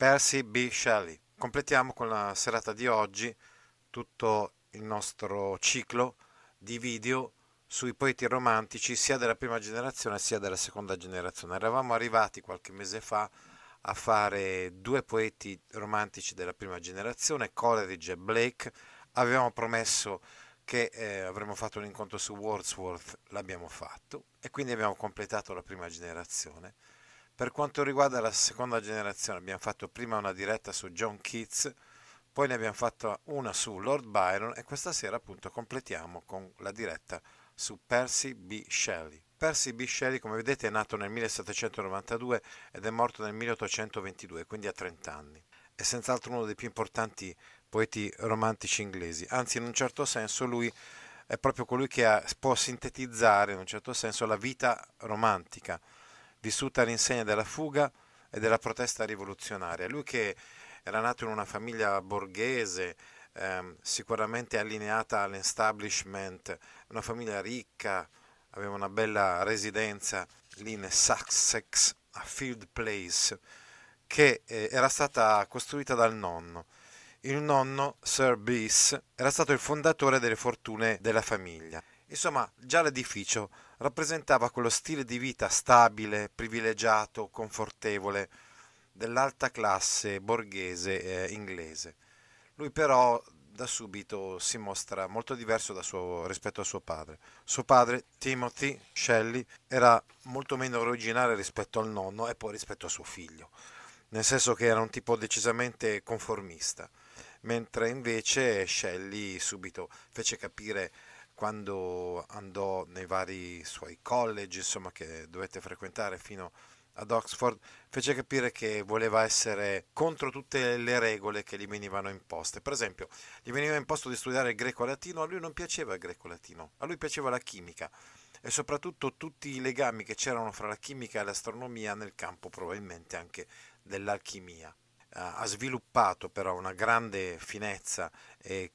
Percy B. Shelley. Completiamo con la serata di oggi tutto il nostro ciclo di video sui poeti romantici sia della prima generazione sia della seconda generazione. Eravamo arrivati qualche mese fa a fare due poeti romantici della prima generazione, Coleridge e Blake. Avevamo promesso che eh, avremmo fatto un incontro su Wordsworth, l'abbiamo fatto e quindi abbiamo completato la prima generazione. Per quanto riguarda la seconda generazione, abbiamo fatto prima una diretta su John Keats, poi ne abbiamo fatta una su Lord Byron e questa sera appunto completiamo con la diretta su Percy B. Shelley. Percy B. Shelley, come vedete, è nato nel 1792 ed è morto nel 1822, quindi a 30 anni. È senz'altro uno dei più importanti poeti romantici inglesi, anzi in un certo senso lui è proprio colui che ha, può sintetizzare in un certo senso la vita romantica vissuta all'insegna della fuga e della protesta rivoluzionaria. Lui che era nato in una famiglia borghese, ehm, sicuramente allineata all'establishment, una famiglia ricca, aveva una bella residenza lì in Sussex, a Field Place, che eh, era stata costruita dal nonno. Il nonno, Sir Bees, era stato il fondatore delle fortune della famiglia. Insomma, già l'edificio rappresentava quello stile di vita stabile, privilegiato, confortevole dell'alta classe borghese eh, inglese. Lui però da subito si mostra molto diverso suo, rispetto a suo padre. Suo padre, Timothy Shelley, era molto meno originale rispetto al nonno e poi rispetto a suo figlio, nel senso che era un tipo decisamente conformista, mentre invece Shelley subito fece capire quando andò nei vari suoi college, insomma, che dovette frequentare fino ad Oxford, fece capire che voleva essere contro tutte le regole che gli venivano imposte. Per esempio, gli veniva imposto di studiare il greco-latino, a lui non piaceva il greco-latino, a lui piaceva la chimica e soprattutto tutti i legami che c'erano fra la chimica e l'astronomia nel campo probabilmente anche dell'alchimia. Ha sviluppato però una grande finezza e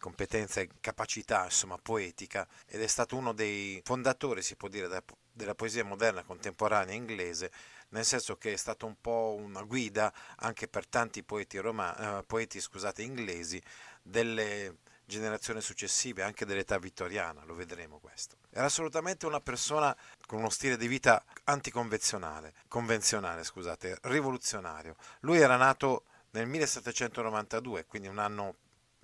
competenza e capacità insomma, poetica ed è stato uno dei fondatori, si può dire, della poesia moderna contemporanea inglese, nel senso che è stato un po' una guida anche per tanti poeti, roma, eh, poeti scusate, inglesi delle generazioni successive, anche dell'età vittoriana, lo vedremo questo. Era assolutamente una persona con uno stile di vita anticonvenzionale, convenzionale, scusate, rivoluzionario. Lui era nato nel 1792, quindi un anno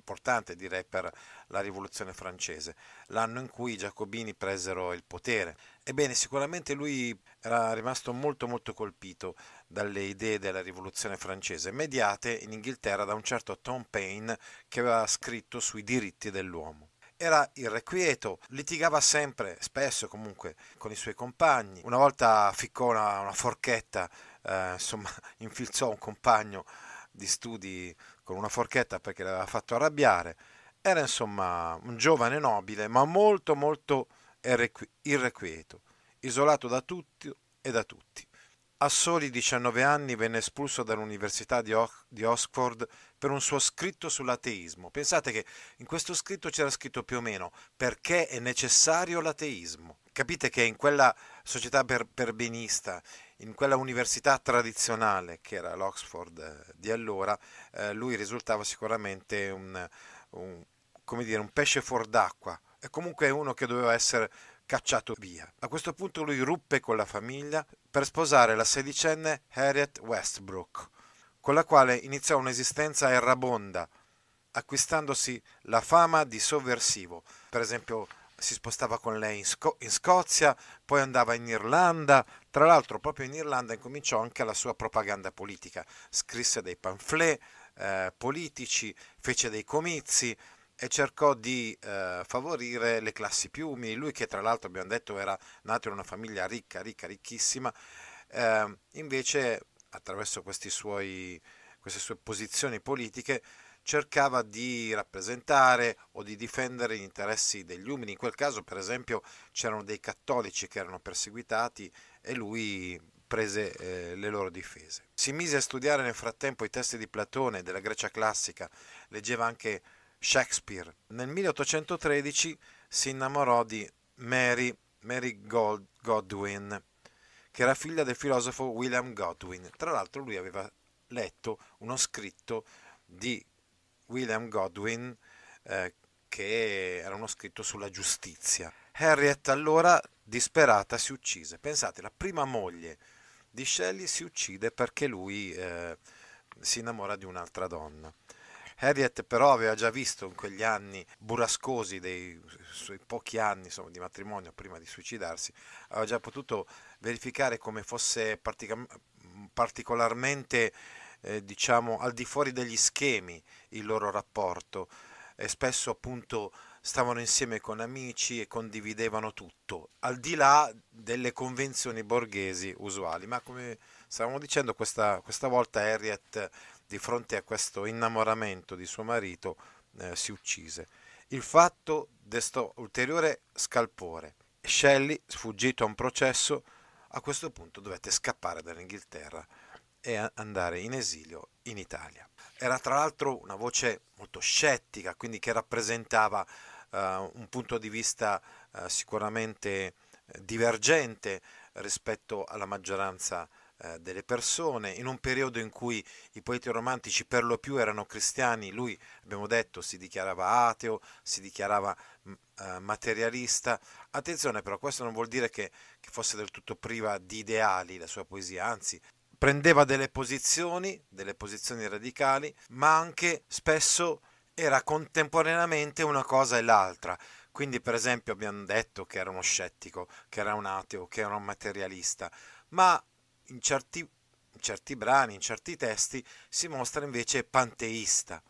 importante direi per la rivoluzione francese, l'anno in cui i giacobini presero il potere. Ebbene, sicuramente lui era rimasto molto molto colpito dalle idee della rivoluzione francese, mediate in Inghilterra da un certo Tom Paine che aveva scritto sui diritti dell'uomo era irrequieto, litigava sempre, spesso comunque, con i suoi compagni. Una volta ficcò una, una forchetta, eh, insomma, infilzò un compagno di studi con una forchetta perché l'aveva fatto arrabbiare. Era insomma un giovane nobile, ma molto molto irrequieto, isolato da tutti e da tutti. A soli 19 anni venne espulso dall'Università di, Oxford per un suo scritto sull'ateismo. Pensate che in questo scritto c'era scritto più o meno perché è necessario l'ateismo. Capite che in quella società per, perbenista in quella università tradizionale che era l'Oxford eh, di allora, eh, lui risultava sicuramente un, un, dire, un pesce fuor d'acqua e comunque uno che doveva essere cacciato via. A questo punto lui ruppe con la famiglia per sposare la sedicenne Harriet Westbrook, con la quale iniziò un'esistenza errabonda, acquistandosi la fama di sovversivo, per esempio si spostava con lei in, Sco- in, Scozia, poi andava in Irlanda. Tra l'altro, proprio in Irlanda incominciò anche la sua propaganda politica. Scrisse dei pamphlet eh, politici, fece dei comizi e cercò di eh, favorire le classi più umili. Lui, che tra l'altro abbiamo detto era nato in una famiglia ricca, ricca, ricchissima, eh, invece attraverso suoi, queste sue posizioni politiche cercava di rappresentare o di difendere gli interessi degli umili. In quel caso, per esempio, c'erano dei cattolici che erano perseguitati e lui prese eh, le loro difese. Si mise a studiare nel frattempo i testi di Platone della Grecia classica, leggeva anche Shakespeare. Nel 1813 si innamorò di Mary, Mary Gold, Godwin, che era figlia del filosofo William Godwin. Tra l'altro lui aveva letto uno scritto di William Godwin eh, che era uno scritto sulla giustizia. Harriet allora, disperata, si uccise. Pensate, la prima moglie di Shelley si uccide perché lui eh, si innamora di un'altra donna. Harriet però aveva già visto in quegli anni burrascosi dei suoi pochi anni insomma, di matrimonio prima di suicidarsi, aveva già potuto verificare come fosse particolarmente eh, diciamo al di fuori degli schemi il loro rapporto e spesso appunto stavano insieme con amici e condividevano tutto, al di là delle convenzioni borghesi usuali. Ma come stavamo dicendo, questa, questa volta Harriet, di fronte a questo innamoramento di suo marito, eh, si uccise. Il fatto destò ulteriore scalpore. Shelley, sfuggito a un processo, a questo punto dovette scappare dall'Inghilterra e andare in esilio in Italia. Era tra l'altro una voce molto scettica, quindi che rappresentava uh, un punto di vista uh, sicuramente eh, divergente rispetto alla maggioranza uh, delle persone, in un periodo in cui i poeti romantici per lo più erano cristiani, lui, abbiamo detto, si dichiarava ateo, si dichiarava mm, materialista. Attenzione però, questo non vuol dire che, che fosse del tutto priva di ideali la sua poesia, anzi prendeva delle posizioni, delle posizioni radicali, ma anche spesso era contemporaneamente una cosa e l'altra. Quindi per esempio abbiamo detto che era uno scettico, che era un ateo, che era un materialista, ma in certi, in certi brani, in certi testi si mostra invece panteista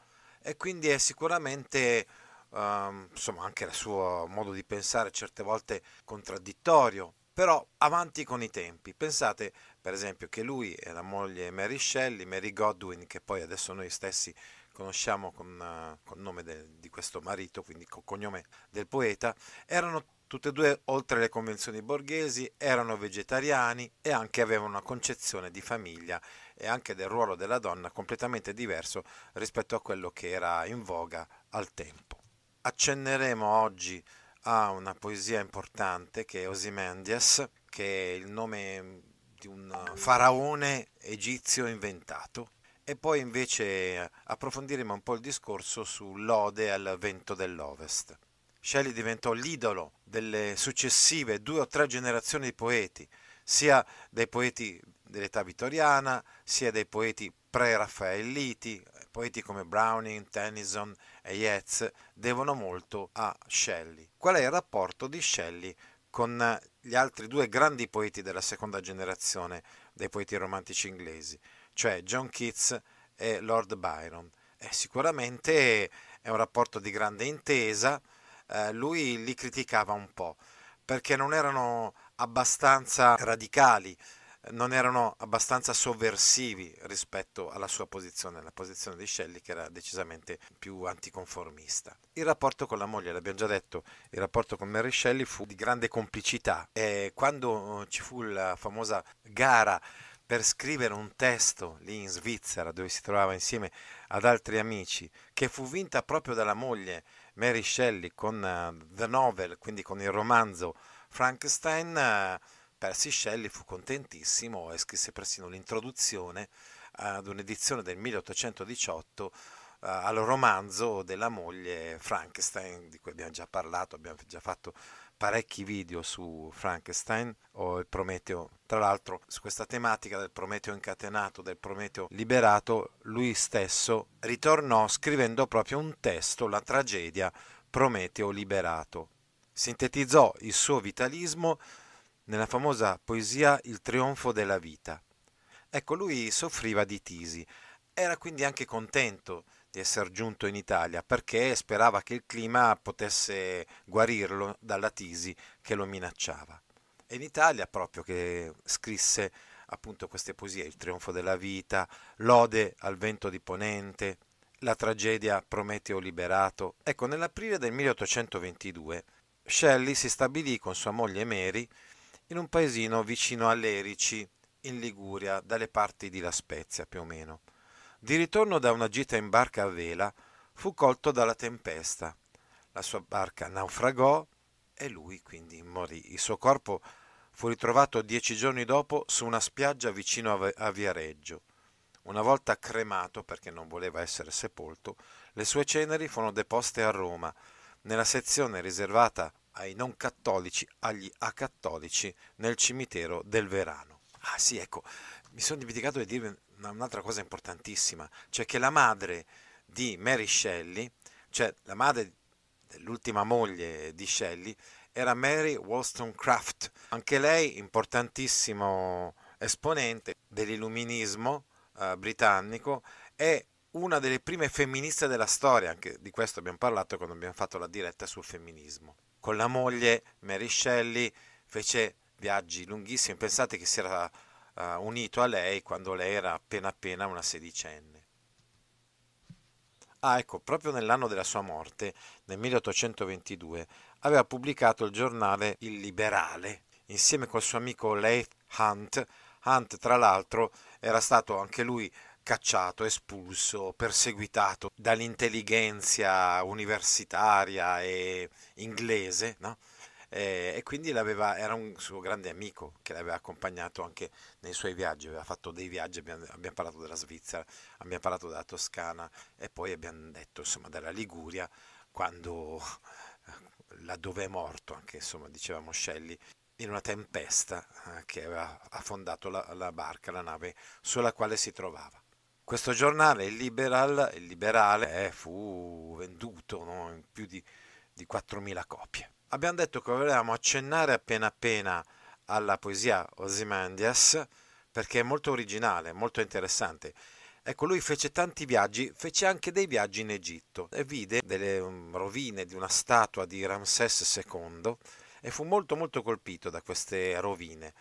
e quindi è sicuramente um, insomma anche il suo modo di pensare certe volte contraddittorio, però avanti con i tempi. Pensate, per esempio che lui e la moglie Mary Shelley, Mary Godwin, che poi adesso noi stessi conosciamo con, il eh, nome de, di questo marito, quindi con cognome del poeta, erano tutte e due oltre le convenzioni borghesi, erano vegetariani e anche avevano una concezione di famiglia e anche del ruolo della donna completamente diverso rispetto a quello che era in voga al tempo. Accenneremo oggi a una poesia importante che è Osimandias, che è il nome di un eh, faraone egizio inventato e poi invece eh, approfondiremo un po' il discorso sull'ode al vento dell'Ovest. Shelley diventò l'idolo delle successive due o tre generazioni di poeti, sia dei poeti dell'età vittoriana, sia dei poeti pre-raffaelliti, poeti come Browning, Tennyson e Yeats devono molto a Shelley. Qual è il rapporto di Shelley con gli altri due grandi poeti della seconda generazione dei poeti romantici inglesi, cioè John Keats e Lord Byron. E eh, sicuramente è un rapporto di grande intesa, eh, lui li criticava un po' perché non erano abbastanza radicali non erano abbastanza sovversivi rispetto alla sua posizione, la posizione di Shelley che era decisamente più anticonformista. Il rapporto con la moglie, l'abbiamo già detto, il rapporto con Mary Shelley fu di grande complicità e quando eh, ci fu la famosa gara per scrivere un testo lì in Svizzera dove si trovava insieme ad altri amici che fu vinta proprio dalla moglie Mary Shelley con uh, The Novel, quindi con il romanzo Frankenstein, uh, Percy Shelley fu contentissimo e scrisse persino l'introduzione ad un'edizione del 1818 eh, al romanzo della moglie Frankenstein, di cui abbiamo già parlato, abbiamo già fatto parecchi video su Frankenstein o il Prometeo. Tra l'altro, su questa tematica del Prometeo incatenato, del Prometeo liberato, lui stesso ritornò scrivendo proprio un testo, la tragedia Prometeo liberato. Sintetizzò il suo vitalismo nella famosa poesia Il trionfo della vita. Ecco, lui soffriva di tisi, era quindi anche contento di essere giunto in Italia perché sperava che il clima potesse guarirlo dalla tisi che lo minacciava. È in Italia proprio che scrisse appunto queste poesie, Il trionfo della vita, Lode al vento di Ponente, la tragedia Prometeo liberato. Ecco, nell'aprile del 1822 Shelley si stabilì con sua moglie Mary in un paesino vicino a Lerici, in Liguria, dalle parti di La Spezia più o meno. Di ritorno da una gita in barca a vela, fu colto dalla tempesta. La sua barca naufragò e lui quindi morì. Il suo corpo fu ritrovato dieci giorni dopo su una spiaggia vicino a Viareggio. Una volta cremato, perché non voleva essere sepolto, le sue ceneri furono deposte a Roma, nella sezione riservata ai non cattolici, agli acattolici nel cimitero del Verano. Ah sì, ecco, mi sono dimenticato di dirvi un'altra cosa importantissima, cioè che la madre di Mary Shelley, cioè la madre dell'ultima moglie di Shelley, era Mary Wollstonecraft, anche lei importantissimo esponente dell'illuminismo eh, britannico e una delle prime femministe della storia, anche di questo abbiamo parlato quando abbiamo fatto la diretta sul femminismo con la moglie Mary Shelley fece viaggi lunghissimi, pensate che si era uh, unito a lei quando lei era appena appena una sedicenne. Ah, ecco, proprio nell'anno della sua morte, nel 1822, aveva pubblicato il giornale Il Liberale, insieme col suo amico Leith Hunt. Hunt, tra l'altro, era stato anche lui cacciato, espulso, perseguitato dall'intelligenza universitaria e inglese, no? e, e, quindi era un suo grande amico che l'aveva accompagnato anche nei suoi viaggi, aveva fatto dei viaggi, abbiamo, abbiamo parlato della Svizzera, abbiamo parlato della Toscana e poi abbiamo detto insomma della Liguria quando laddove è morto, anche insomma diceva Moscelli, in una tempesta eh, che aveva affondato la, la barca, la nave sulla quale si trovava. Questo giornale, il Liberal, il liberale, eh, fu venduto no? in più di, di 4.000 copie. Abbiamo detto che volevamo accennare appena appena alla poesia Osimandias perché è molto originale, molto interessante. Ecco, lui fece tanti viaggi, fece anche dei viaggi in Egitto e vide delle um, rovine di una statua di Ramses II e fu molto molto colpito da queste rovine.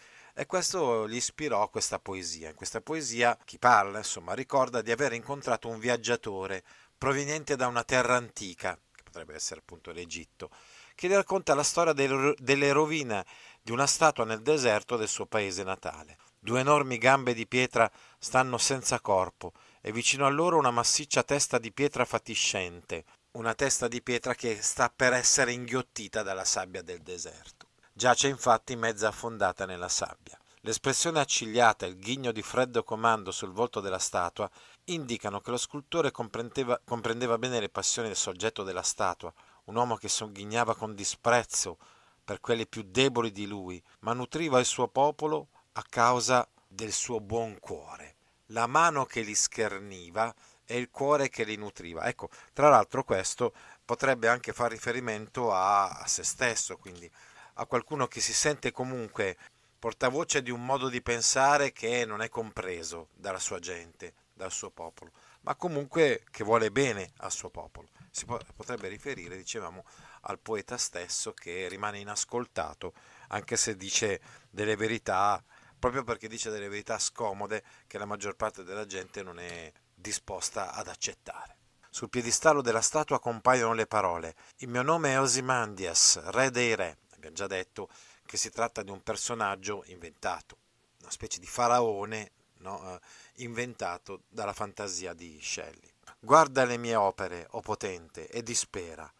E questo gli ispirò questa poesia. In questa poesia chi parla, insomma, ricorda di aver incontrato un viaggiatore proveniente da una terra antica, che potrebbe essere appunto l'Egitto, che gli racconta la storia del, delle rovine di una statua nel deserto del suo paese natale. Due enormi gambe di pietra stanno senza corpo e vicino a loro una massiccia testa di pietra fatiscente, una testa di pietra che sta per essere inghiottita dalla sabbia del deserto. Giace infatti mezza affondata nella sabbia. L'espressione accigliata e il ghigno di freddo comando sul volto della statua indicano che lo scultore comprendeva, comprendeva bene le passioni del soggetto della statua, un uomo che sogghignava con disprezzo per quelli più deboli di lui, ma nutriva il suo popolo a causa del suo buon cuore. La mano che li scherniva e il cuore che li nutriva. Ecco, tra l'altro questo potrebbe anche far riferimento a, a se stesso, quindi a qualcuno che si sente comunque portavoce di un modo di pensare che non è compreso dalla sua gente, dal suo popolo, ma comunque che vuole bene al suo popolo. Si potrebbe riferire, dicevamo, al poeta stesso che rimane inascoltato, anche se dice delle verità, proprio perché dice delle verità scomode che la maggior parte della gente non è disposta ad accettare. Sul piedistallo della statua compaiono le parole: Il mio nome è Osimandias, re dei re abbiamo già detto che si tratta di un personaggio inventato, una specie di faraone no? Eh, inventato dalla fantasia di Shelley. Guarda le mie opere, o oh potente, e dispera,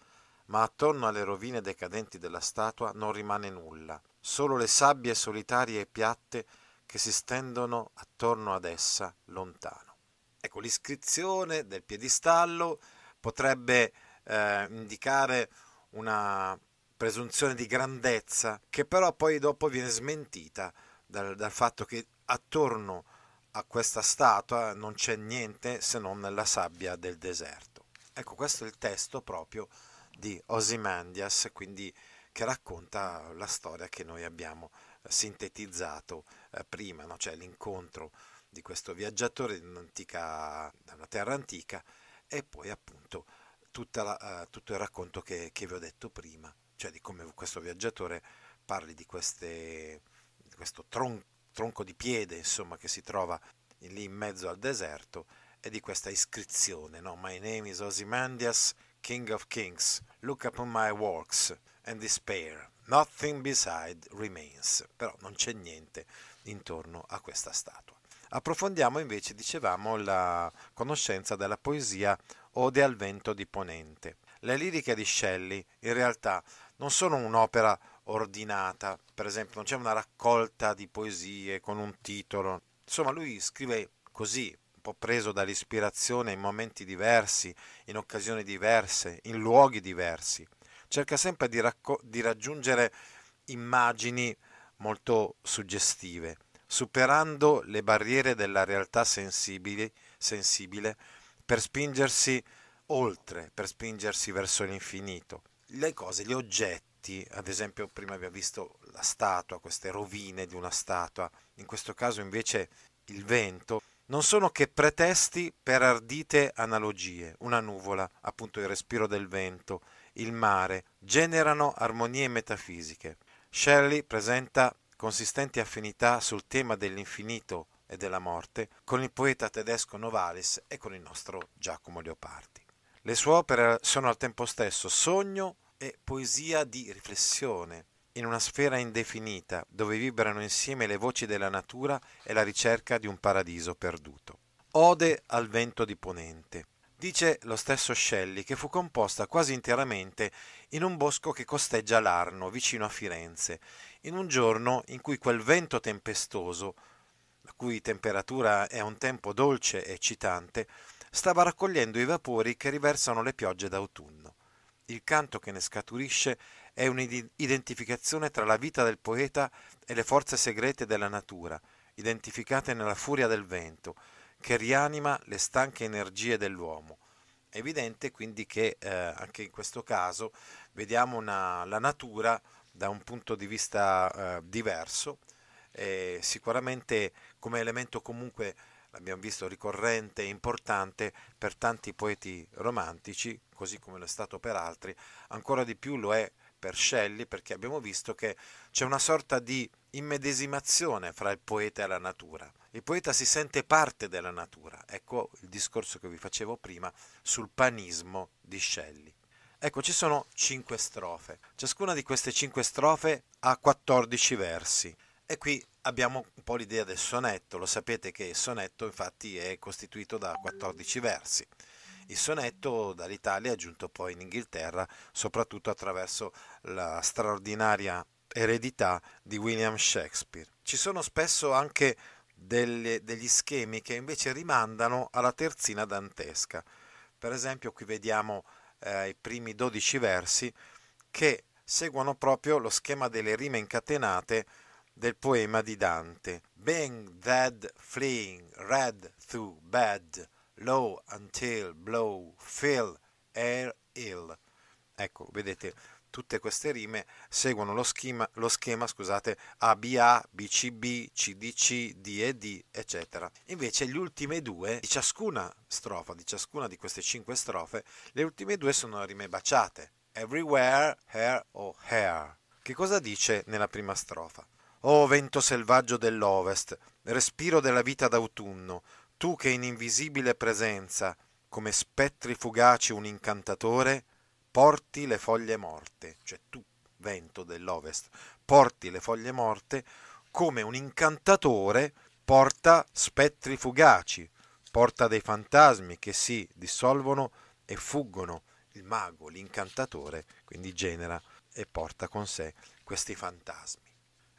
ma attorno alle rovine decadenti della statua non rimane nulla, solo le sabbie solitarie e piatte che si stendono attorno ad essa lontano. Ecco, l'iscrizione del piedistallo potrebbe eh, indicare una presunzione di grandezza che però poi dopo viene smentita dal, dal fatto che attorno a questa statua non c'è niente se non la sabbia del deserto. Ecco, questo è il testo proprio di Osimandias, quindi che racconta la storia che noi abbiamo eh, sintetizzato eh, prima, no? cioè l'incontro di questo viaggiatore da una terra antica e poi appunto la, eh, tutto il racconto che, che vi ho detto prima cioè di come questo viaggiatore parli di, queste, di questo tron, tronco di piede insomma, che si trova lì in mezzo al deserto e di questa iscrizione, no? My name is Osimandias, King of Kings, look upon my works and despair, nothing beside remains, però non c'è niente intorno a questa statua. Approfondiamo invece, dicevamo, la conoscenza della poesia Ode al vento di Ponente. Le liriche di Shelley in realtà non sono un'opera ordinata, per esempio non c'è una raccolta di poesie con un titolo, insomma lui scrive così, un po' preso dall'ispirazione in momenti diversi, in occasioni diverse, in luoghi diversi, cerca sempre di, racco- di raggiungere immagini molto suggestive, superando le barriere della realtà sensibile, sensibile per spingersi oltre, per spingersi verso l'infinito le cose, gli oggetti, ad esempio prima abbiamo visto la statua, queste rovine di una statua, in questo caso invece il vento, non sono che pretesti per ardite analogie, una nuvola, appunto il respiro del vento, il mare, generano armonie metafisiche. Shelley presenta consistenti affinità sul tema dell'infinito e della morte con il poeta tedesco Novalis e con il nostro Giacomo Leopardi. Le sue opere sono al tempo stesso sogno è poesia di riflessione, in una sfera indefinita dove vibrano insieme le voci della natura e la ricerca di un paradiso perduto. Ode al vento di ponente. Dice lo stesso Shelley che fu composta quasi interamente in un bosco che costeggia l'Arno, vicino a Firenze, in un giorno in cui quel vento tempestoso, la cui temperatura è a un tempo dolce e eccitante, stava raccogliendo i vapori che riversano le piogge d'autunno il canto che ne scaturisce è un'identificazione tra la vita del poeta e le forze segrete della natura, identificate nella furia del vento, che rianima le stanche energie dell'uomo. È evidente quindi che eh, anche in questo caso vediamo una, la natura da un punto di vista eh, diverso, eh, sicuramente come elemento comunque l'abbiamo visto ricorrente e importante per tanti poeti romantici, così come lo è stato per altri, ancora di più lo è per Shelley perché abbiamo visto che c'è una sorta di immedesimazione fra il poeta e la natura. Il poeta si sente parte della natura. Ecco il discorso che vi facevo prima sul panismo di Shelley. Ecco, ci sono cinque strofe. Ciascuna di queste cinque strofe ha 14 versi. E qui abbiamo un po' l'idea del sonetto, lo sapete che il sonetto infatti è costituito da 14 versi. Il sonetto dall'Italia è giunto poi in Inghilterra, soprattutto attraverso la straordinaria eredità di William Shakespeare. Ci sono spesso anche delle, degli schemi che invece rimandano alla terzina dantesca. Per esempio qui vediamo eh, i primi 12 versi che seguono proprio lo schema delle rime incatenate del poema di Dante. Being dead, fleeing, red through bed, low until blow, fill, air ill. Ecco, vedete, tutte queste rime seguono lo schema, lo schema scusate, ABA, BCB, CDC, DED, eccetera. Invece le ultime due, di ciascuna strofa, di ciascuna di queste cinque strofe, le ultime due sono rime baciate. Everywhere, hair o hair. Che cosa dice nella prima strofa? Oh vento selvaggio dell'ovest, respiro della vita d'autunno, tu che in invisibile presenza, come spettri fugaci un incantatore, porti le foglie morte, cioè tu, vento dell'ovest, porti le foglie morte come un incantatore porta spettri fugaci, porta dei fantasmi che si dissolvono e fuggono. Il mago, l'incantatore, quindi genera e porta con sé questi fantasmi.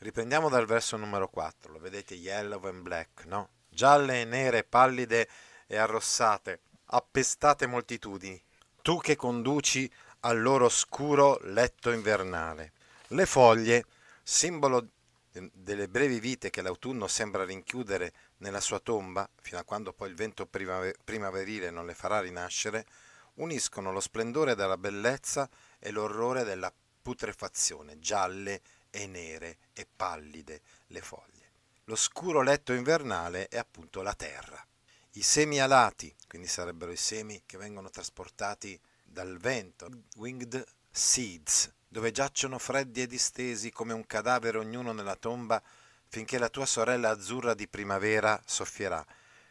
Riprendiamo dal verso numero 4, lo vedete yellow and black, no? Gialle e nere, pallide e arrossate, appestate moltitudini, tu che conduci al loro scuro letto invernale. Le foglie, simbolo delle brevi vite che l'autunno sembra rinchiudere nella sua tomba, fino a quando poi il vento primaverile non le farà rinascere, uniscono lo splendore della bellezza e l'orrore della putrefazione, gialle e e nere e pallide le foglie. Lo scuro letto invernale è appunto la terra. I semi alati, quindi sarebbero i semi che vengono trasportati dal vento, winged seeds, dove giacciono freddi e distesi come un cadavere ognuno nella tomba, finché la tua sorella azzurra di primavera soffierà,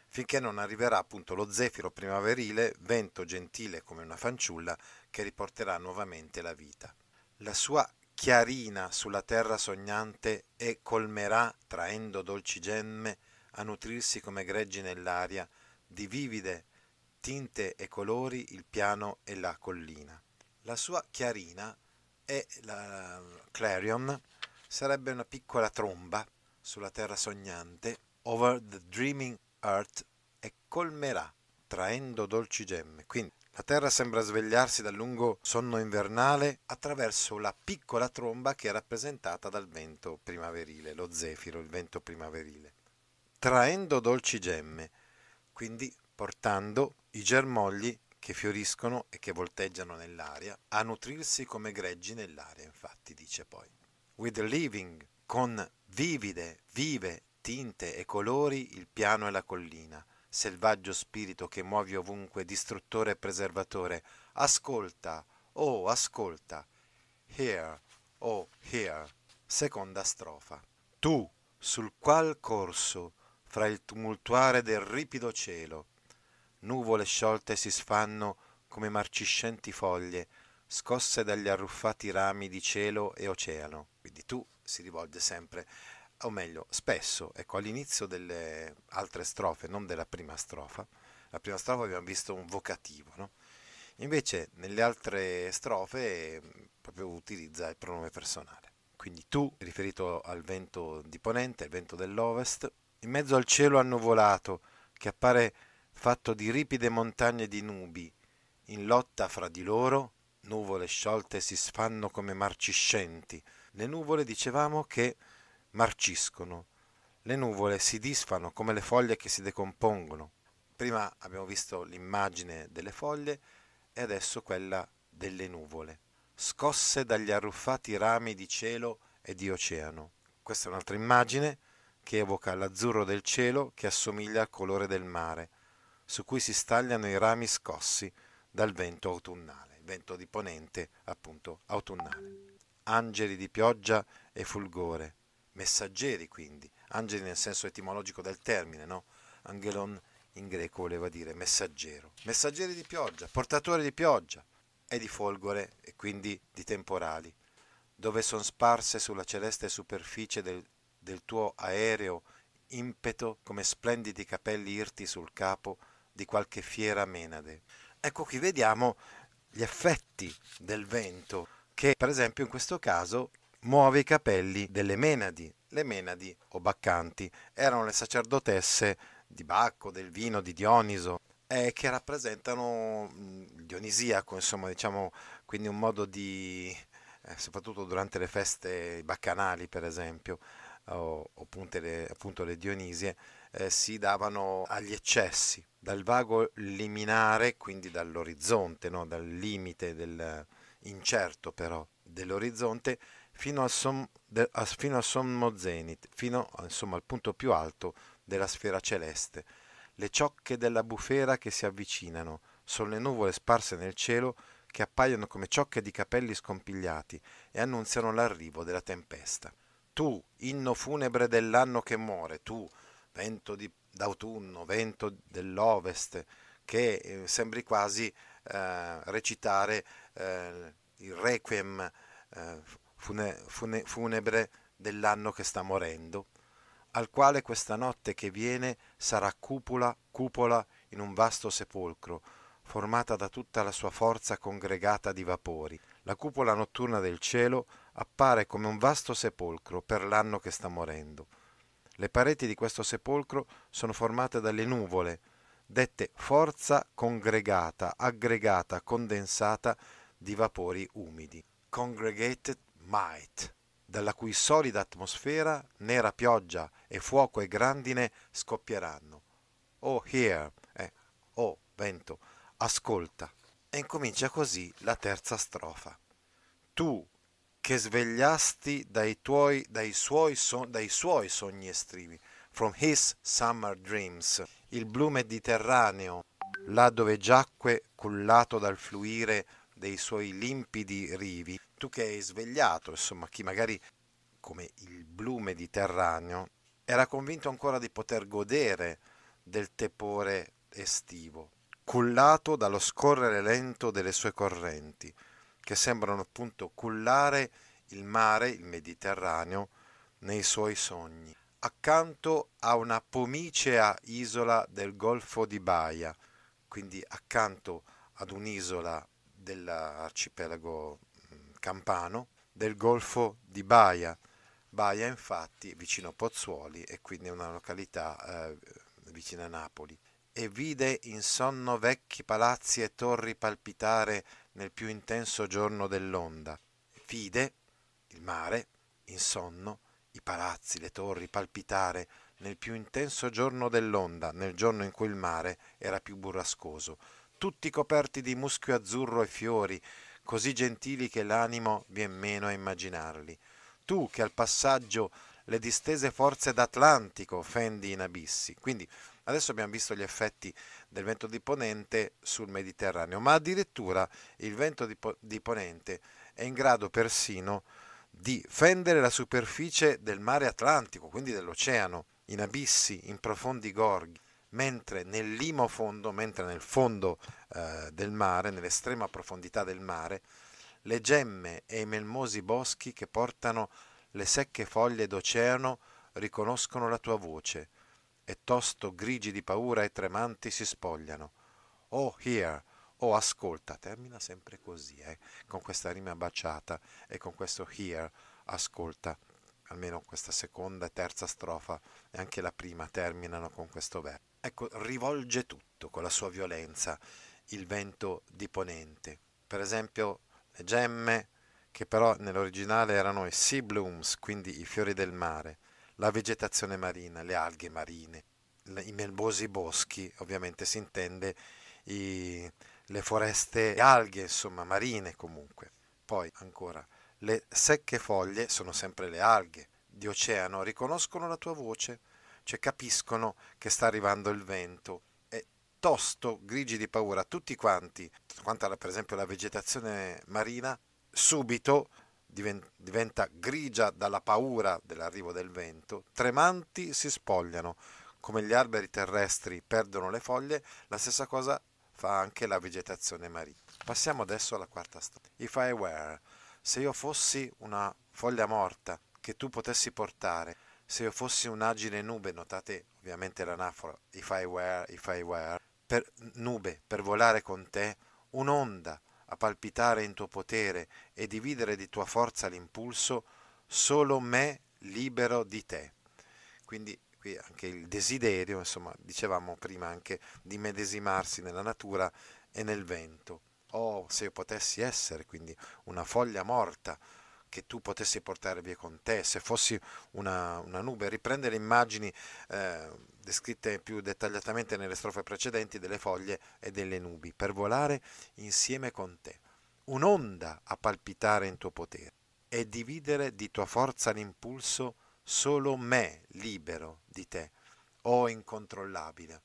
finché non arriverà appunto lo zefiro primaverile, vento gentile come una fanciulla, che riporterà nuovamente la vita. La sua chiarina sulla terra sognante e colmerà, traendo dolci gemme, a nutrirsi come greggi nell'aria, di vivide tinte e colori il piano e la collina. La sua chiarina è la clarion, sarebbe una piccola tromba sulla terra sognante, over the dreaming earth, e colmerà, traendo dolci gemme. Quindi la terra sembra svegliarsi dal lungo sonno invernale attraverso la piccola tromba che è rappresentata dal vento primaverile, lo zefiro, il vento primaverile, traendo dolci gemme, quindi portando i germogli che fioriscono e che volteggiano nell'aria, a nutrirsi come greggi nell'aria, infatti, dice poi. With living, con vivide, vive, tinte e colori il piano e la collina, selvaggio spirito che muovi ovunque, distruttore e preservatore, ascolta, oh ascolta, hear, oh hear, seconda strofa. Tu, sul qual corso, fra il tumultuare del ripido cielo, nuvole sciolte si sfanno come marciscenti foglie, scosse dagli arruffati rami di cielo e oceano. Quindi tu si rivolge sempre o meglio, spesso, ecco, all'inizio delle altre strofe, non della prima strofa, la prima strofa abbiamo visto un vocativo, no? Invece nelle altre strofe proprio utilizza il pronome personale. Quindi tu, riferito al vento di ponente, al vento dell'ovest, in mezzo al cielo annuvolato, che appare fatto di ripide montagne di nubi, in lotta fra di loro, nuvole sciolte si sfanno come marciscenti. Le nuvole, dicevamo, che marciscono, le nuvole si disfano come le foglie che si decompongono. Prima abbiamo visto l'immagine delle foglie e adesso quella delle nuvole, scosse dagli arruffati rami di cielo e di oceano. Questa è un'altra immagine che evoca l'azzurro del cielo che assomiglia al colore del mare, su cui si stagliano i rami scossi dal vento autunnale, vento di ponente appunto autunnale. Angeli di pioggia e fulgore, messaggeri quindi, angeli nel senso etimologico del termine, no? Angelon in greco voleva dire messaggero, messaggeri di pioggia, portatori di pioggia e di folgore e quindi di temporali, dove sono sparse sulla celeste superficie del, del tuo aereo impeto come splendidi capelli irti sul capo di qualche fiera menade. Ecco qui vediamo gli effetti del vento che per esempio in questo caso muove i capelli delle Menadi. Le Menadi, o Baccanti, erano le sacerdotesse di Bacco, del vino, di Dioniso, eh, che rappresentano mm, il dionisiaco, insomma, diciamo, quindi un modo di, eh, soprattutto durante le feste baccanali, per esempio, o, o le, appunto le Dionisie, eh, si davano agli eccessi, dal vago liminare, quindi dall'orizzonte, no? dal limite del, incerto però dell'orizzonte, fino al, som, de, a, fino al sommo zenit, fino insomma, al punto più alto della sfera celeste. Le ciocche della bufera che si avvicinano sono le nuvole sparse nel cielo che appaiono come ciocche di capelli scompigliati e annunziano l'arrivo della tempesta. Tu, inno funebre dell'anno che muore, tu, vento di, d'autunno, vento dell'ovest, che eh, sembri quasi eh, recitare eh, il requiem eh, fune, fune, funebre dell'anno che sta morendo, al quale questa notte che viene sarà cupola, cupola in un vasto sepolcro, formata da tutta la sua forza congregata di vapori. La cupola notturna del cielo appare come un vasto sepolcro per l'anno che sta morendo. Le pareti di questo sepolcro sono formate dalle nuvole, dette forza congregata, aggregata, condensata di vapori umidi. Congregated Might, dalla cui solida atmosfera nera pioggia e fuoco e grandine scoppieranno. Oh here, eh, oh vento, ascolta. E incomincia così la terza strofa. Tu che svegliasti dai, tuoi, dai, suoi, so, dai suoi sogni estremi, from his summer dreams, il blu Mediterraneo, là dove giacque cullato dal fluire dei suoi limpidi rivi, tu che hai svegliato, insomma, chi magari come il blu mediterraneo era convinto ancora di poter godere del tepore estivo, cullato dallo scorrere lento delle sue correnti, che sembrano appunto cullare il mare, il Mediterraneo, nei suoi sogni, accanto a una pomicea isola del Golfo di Baia, quindi accanto ad un'isola dell'arcipelago campano del golfo di Baia. Baia infatti vicino Pozzuoli e quindi una località eh, vicina a Napoli e vide in sonno vecchi palazzi e torri palpitare nel più intenso giorno dell'onda. Vide il mare in sonno i palazzi, le torri palpitare nel più intenso giorno dell'onda, nel giorno in cui il mare era più burrascoso, tutti coperti di muschio azzurro e fiori, così gentili che l'animo vien meno a immaginarli. Tu che al passaggio le distese forze d'Atlantico fendi in abissi. Quindi adesso abbiamo visto gli effetti del vento di ponente sul Mediterraneo, ma addirittura il vento di, po- di ponente è in grado persino di fendere la superficie del mare Atlantico, quindi dell'oceano, in abissi, in profondi gorghi mentre nel limo fondo, mentre nel fondo eh, del mare, nell'estrema profondità del mare, le gemme e i melmosi boschi che portano le secche foglie d'oceano riconoscono la tua voce, e tosto grigi di paura e tremanti si spogliano. Oh, hear, Oh, ascolta! Termina sempre così, eh, con questa rima baciata e con questo hear, ascolta almeno questa seconda e terza strofa e anche la prima terminano con questo verbo ecco, rivolge tutto con la sua violenza il vento di ponente. Per esempio le gemme, che però nell'originale erano i sea blooms, quindi i fiori del mare, la vegetazione marina, le alghe marine, i melbosi boschi, ovviamente si intende i, le foreste le alghe, insomma, marine comunque. Poi ancora, le secche foglie sono sempre le alghe di oceano, riconoscono la tua voce cioè capiscono che sta arrivando il vento. È tosto, grigi di paura, tutti quanti, quanto alla, per esempio la vegetazione marina, subito diventa grigia dalla paura dell'arrivo del vento, tremanti si spogliano. Come gli alberi terrestri perdono le foglie, la stessa cosa fa anche la vegetazione marina. Passiamo adesso alla quarta storia. If I were, se io fossi una foglia morta che tu potessi portare, se io fossi un'agile nube, notate ovviamente l'anafora, if I were, if I were, per, nube, per volare con te, un'onda a palpitare in tuo potere e dividere di tua forza l'impulso, solo me libero di te. Quindi qui anche il desiderio, insomma, dicevamo prima anche di medesimarsi nella natura e nel vento. Oh, se io potessi essere quindi una foglia morta, che tu potessi portare via con te, se fossi una, una nube. Riprende le immagini eh, descritte più dettagliatamente nelle strofe precedenti delle foglie e delle nubi, per volare insieme con te. Un'onda a palpitare in tuo potere e dividere di tua forza l'impulso solo me libero di te, o incontrollabile,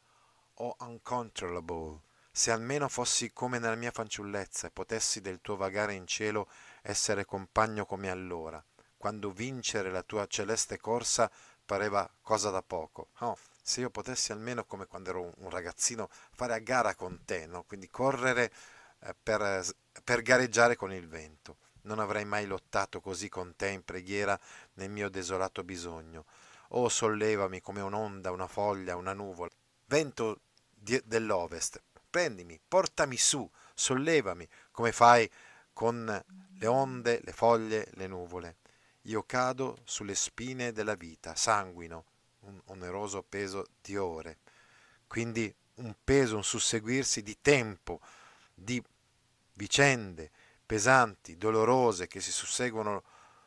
o uncontrollable, se almeno fossi come nella mia fanciullezza e potessi del tuo vagare in cielo essere compagno come allora, quando vincere la tua celeste corsa pareva cosa da poco. Oh, se io potessi almeno, come quando ero un ragazzino, fare a gara con te, no? quindi correre eh, per, per gareggiare con il vento. Non avrei mai lottato così con te in preghiera nel mio desolato bisogno. Oh, sollevami come un'onda, una foglia, una nuvola. Vento di- dell'ovest, prendimi, portami su, sollevami, come fai con le onde, le foglie, le nuvole. Io cado sulle spine della vita, sanguino, un oneroso peso di ore. Quindi un peso, un susseguirsi di tempo, di vicende pesanti, dolorose, che si susseguono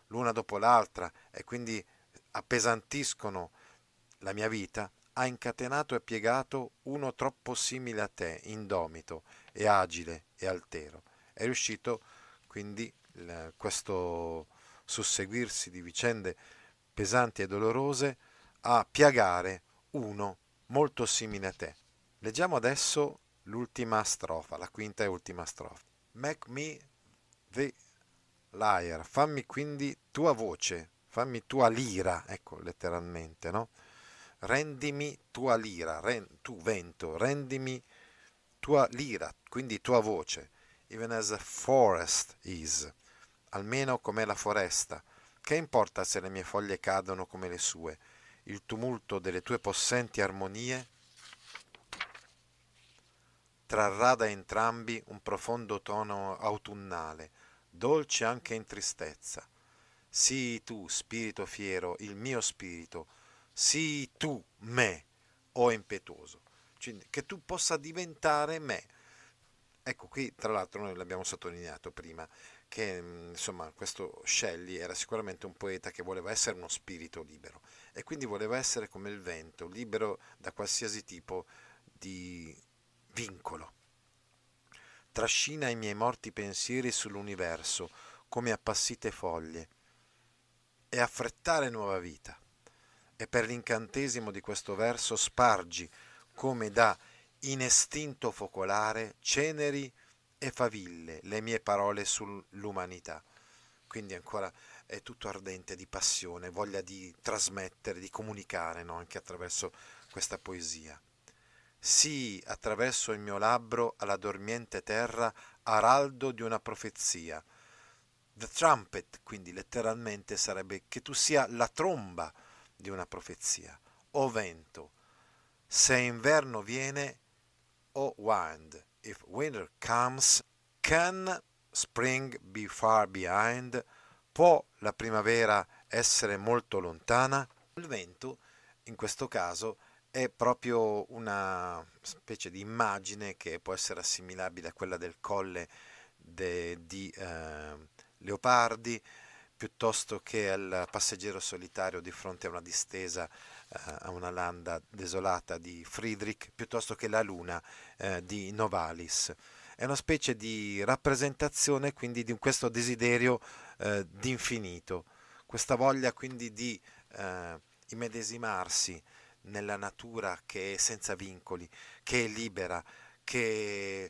l'una dopo l'altra e quindi appesantiscono la mia vita, ha incatenato e piegato uno troppo simile a te, indomito e agile e altero. È riuscito a quindi la, questo susseguirsi di vicende pesanti e dolorose a piagare uno molto simile a te. Leggiamo adesso l'ultima strofa, la quinta e ultima strofa. Make me the liar, fammi quindi tua voce, fammi tua lira, ecco letteralmente, no? Rendimi tua lira, ren, tu vento, rendimi tua lira, quindi tua voce even as a forest is, almeno come la foresta. Che importa se le mie foglie cadono come le sue? Il tumulto delle tue possenti armonie trarrà da entrambi un profondo tono autunnale, dolce anche in tristezza. Sii tu, spirito fiero, il mio spirito, sii tu me, o oh impetuoso, cioè, che tu possa diventare me Ecco, qui tra l'altro noi l'abbiamo sottolineato prima, che mhmm, insomma questo Shelley era sicuramente un poeta che voleva essere uno spirito libero e quindi voleva essere come il vento, libero da qualsiasi tipo di vincolo. Trascina i miei morti pensieri sull'universo come appassite foglie e affrettare nuova vita. E per l'incantesimo di questo verso spargi come da in estinto focolare, ceneri e faville, le mie parole sull'umanità. Quindi ancora è tutto ardente di passione, voglia di trasmettere, di comunicare no? anche attraverso questa poesia. Sì, attraverso il mio labbro alla dormiente terra, araldo di una profezia. The trumpet, quindi letteralmente sarebbe che tu sia la tromba di una profezia. O vento, se inverno viene, or wind. If winter comes, can spring be far behind? Può la primavera essere molto lontana? Il vento, in questo caso, è proprio una specie di immagine che può essere assimilabile a quella del colle de, di eh, leopardi, piuttosto che al passeggero solitario di fronte a una distesa, eh, a una landa desolata di Friedrich, piuttosto che la luna eh, di Novalis. È una specie di rappresentazione quindi di questo desiderio eh, di infinito, questa voglia quindi di immedesimarsi nella natura che è senza vincoli, che è libera, che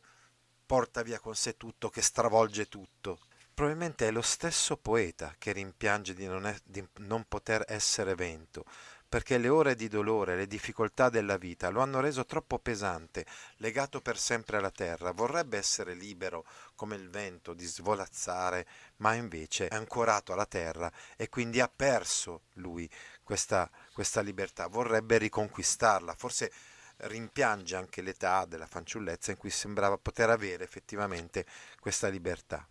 porta via con sé tutto, che stravolge tutto probabilmente è lo stesso poeta che rimpiange di non, è, di non, poter essere vento, perché le ore di dolore, le difficoltà della vita lo hanno reso troppo pesante, legato per sempre alla terra, vorrebbe essere libero come il vento di svolazzare, ma invece è ancorato alla terra e quindi ha perso lui questa, questa libertà, vorrebbe riconquistarla, forse rimpiange anche l'età della fanciullezza in cui sembrava poter avere effettivamente questa libertà.